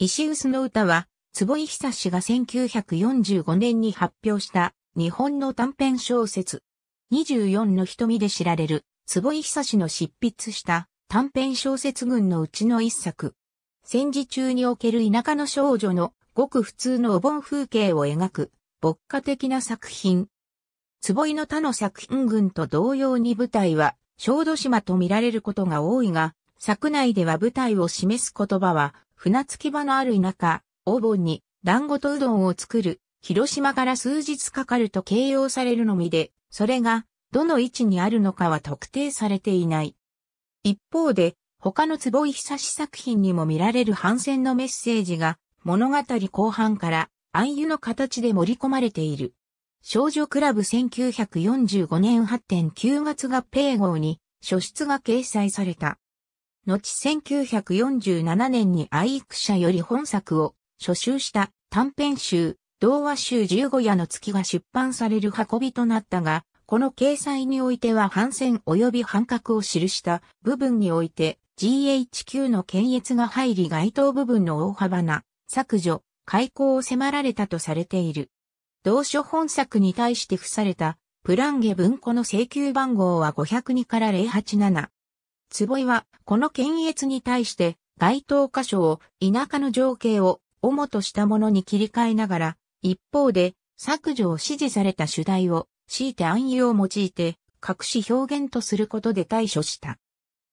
石臼の歌は、坪井久志が1945年に発表した日本の短編小説。24の瞳で知られる坪井久志の執筆した短編小説群のうちの一作。戦時中における田舎の少女のごく普通のお盆風景を描く牧歌的な作品。坪井の他の作品群と同様に舞台は小豆島と見られることが多いが、作内では舞台を示す言葉は船着き場のある田舎、お盆に団子とうどんを作る、広島から数日かかると形容されるのみで、それがどの位置にあるのかは特定されていない。一方で、他の坪井久志作品にも見られる反戦のメッセージが物語後半から暗湯の形で盛り込まれている。少女クラブ1945年8.9月合併号に書出が掲載された。後1947年に愛育者より本作を初集した短編集、童話集15夜の月が出版される運びとなったが、この掲載においては反戦及び反核を記した部分において GHQ の検閲が入り該当部分の大幅な削除、開口を迫られたとされている。同書本作に対して付されたプランゲ文庫の請求番号は502から087。坪井は、この検閲に対して、該当箇所を、田舎の情景を、主としたものに切り替えながら、一方で、削除を指示された主題を、強いて暗喩を用いて、隠し表現とすることで対処した。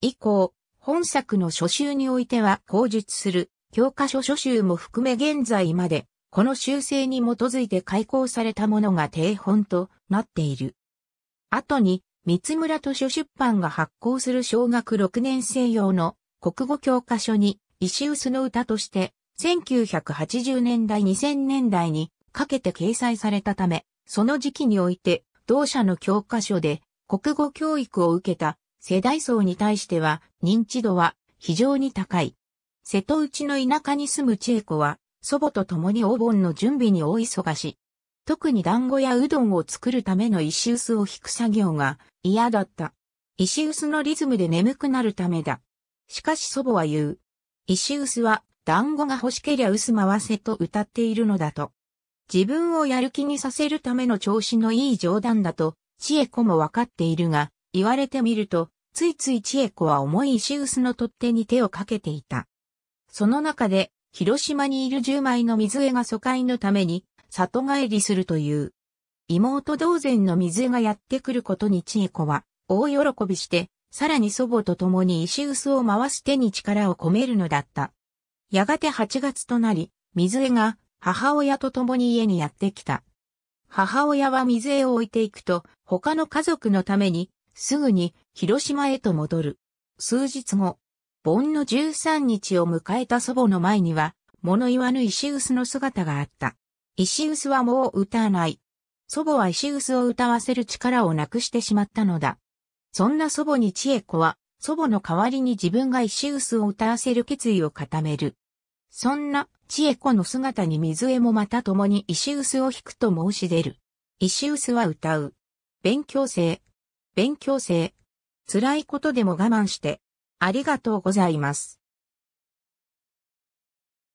以降、本作の初集においては口述する教科書初集も含め現在まで、この修正に基づいて開講されたものが定本となっている。後に、三村図書出版が発行する小学6年生用の国語教科書に、石臼の歌として、1980年代2000年代にかけて掲載されたため、その時期において、同社の教科書で国語教育を受けた世代層に対しては認知度は非常に高い。瀬戸内の田舎に住む千恵子は祖母と共にお盆の準備に大忙し。特に団子やうどんを作るための石臼を引く作業が嫌だった。石臼のリズムで眠くなるためだ。しかし祖母は言う。石臼は団子が欲しけりゃ薄回せと歌っているのだと。自分をやる気にさせるための調子のいい冗談だと、千恵子もわかっているが、言われてみると、ついつい千恵子は重い石臼の取っ手に手をかけていた。その中で、広島にいる10枚の水絵が疎開のために、里帰りするという。妹同然の水絵がやってくることに千恵子は、大喜びして、さらに祖母と共に石臼を回す手に力を込めるのだった。やがて8月となり、水江が母親と共に家にやってきた。母親は水江を置いていくと、他の家族のために、すぐに広島へと戻る。数日後、盆の13日を迎えた祖母の前には、物言わぬ石臼の姿があった。石臼はもう歌わない。祖母は石臼を歌わせる力をなくしてしまったのだ。そんな祖母に千恵子は、祖母の代わりに自分が石臼を歌わせる決意を固める。そんな千恵子の姿に水江もまた共に石臼を弾くと申し出る。石臼は歌う。勉強生。勉強生。辛いことでも我慢して、ありがとうございます。